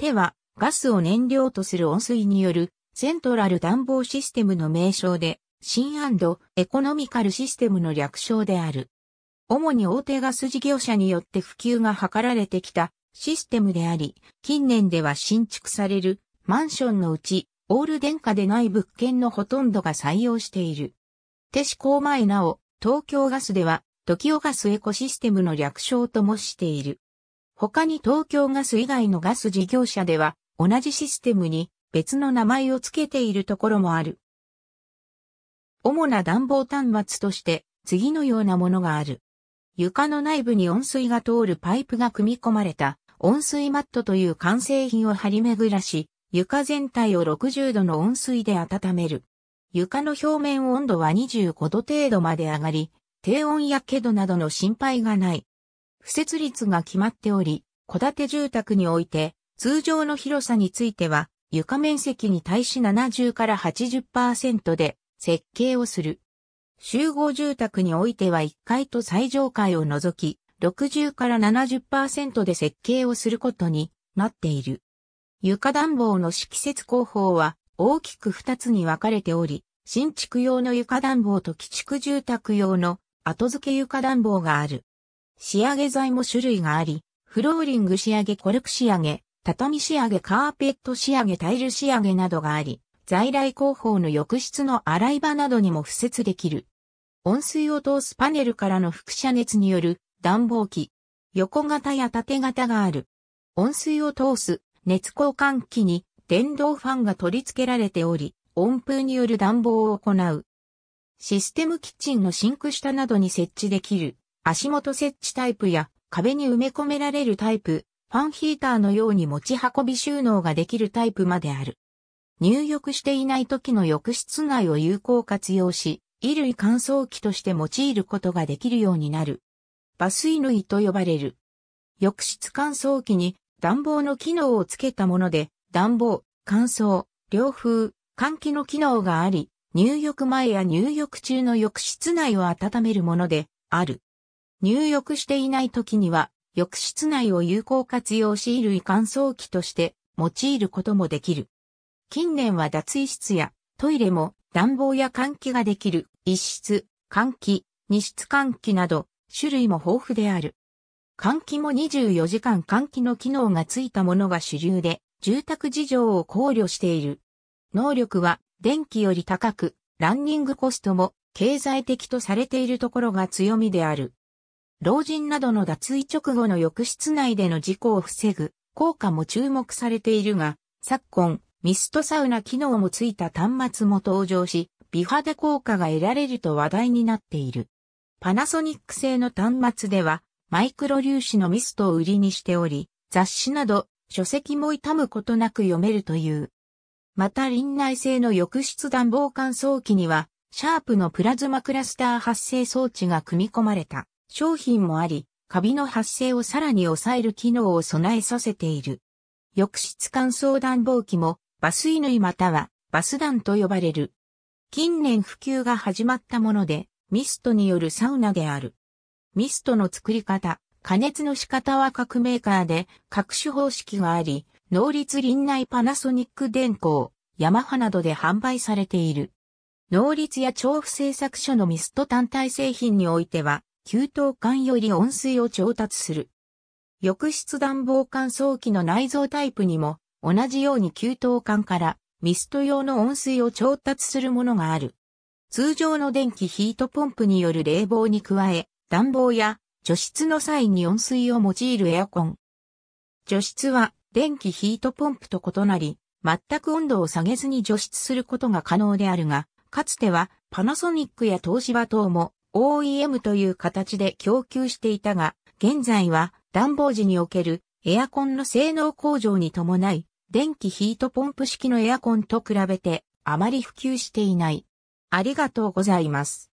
手はガスを燃料とする温水によるセントラル暖房システムの名称で、新エコノミカルシステムの略称である。主に大手ガス事業者によって普及が図られてきたシステムであり、近年では新築されるマンションのうち、オール電化でない物件のほとんどが採用している。手施向前なお、東京ガスでは、時をガスエコシステムの略称ともしている。他に東京ガス以外のガス事業者では同じシステムに別の名前を付けているところもある。主な暖房端末として次のようなものがある。床の内部に温水が通るパイプが組み込まれた温水マットという完成品を張り巡らし、床全体を60度の温水で温める。床の表面温度は25度程度まで上がり、低温やけどなどの心配がない。不設率が決まっており、戸建て住宅において、通常の広さについては、床面積に対し70から80%で設計をする。集合住宅においては1階と最上階を除き、60から70%で設計をすることになっている。床暖房の敷設工法は大きく2つに分かれており、新築用の床暖房と寄築住宅用の後付け床暖房がある。仕上げ材も種類があり、フローリング仕上げ、コルク仕上げ、畳仕上げ、カーペット仕上げ、タイル仕上げなどがあり、在来工法の浴室の洗い場などにも付設できる。温水を通すパネルからの輻射熱による暖房機。横型や縦型がある。温水を通す熱交換器に電動ファンが取り付けられており、温風による暖房を行う。システムキッチンのシンク下などに設置できる足元設置タイプや壁に埋め込められるタイプ、ファンヒーターのように持ち運び収納ができるタイプまである。入浴していない時の浴室内を有効活用し、衣類乾燥機として用いることができるようになる。バス衣類と呼ばれる。浴室乾燥機に暖房の機能をつけたもので、暖房、乾燥、涼風、換気の機能があり、入浴前や入浴中の浴室内を温めるものである。入浴していない時には、浴室内を有効活用し衣類乾燥機として用いることもできる。近年は脱衣室やトイレも暖房や換気ができる一室、換気、二室換気など種類も豊富である。換気も24時間換気の機能がついたものが主流で住宅事情を考慮している。能力は電気より高くランニングコストも経済的とされているところが強みである。老人などの脱衣直後の浴室内での事故を防ぐ効果も注目されているが、昨今、ミストサウナ機能もついた端末も登場し、美肌効果が得られると話題になっている。パナソニック製の端末では、マイクロ粒子のミストを売りにしており、雑誌など書籍も痛むことなく読めるという。また臨内製の浴室暖房乾燥機には、シャープのプラズマクラスター発生装置が組み込まれた商品もあり、カビの発生をさらに抑える機能を備えさせている。浴室乾燥暖房機もバス犬またはバス団と呼ばれる。近年普及が始まったもので、ミストによるサウナである。ミストの作り方、加熱の仕方は各メーカーで各種方式があり、農立林内パナソニック電工、ヤマハなどで販売されている。農立や調布製作所のミスト単体製品においては、給湯管より温水を調達する。浴室暖房乾燥機の内蔵タイプにも、同じように給湯管からミスト用の温水を調達するものがある。通常の電気ヒートポンプによる冷房に加え、暖房や除湿の際に温水を用いるエアコン。除湿は電気ヒートポンプと異なり、全く温度を下げずに除湿することが可能であるが、かつてはパナソニックや東芝等も OEM という形で供給していたが、現在は暖房時におけるエアコンの性能向上に伴い、電気ヒートポンプ式のエアコンと比べてあまり普及していない。ありがとうございます。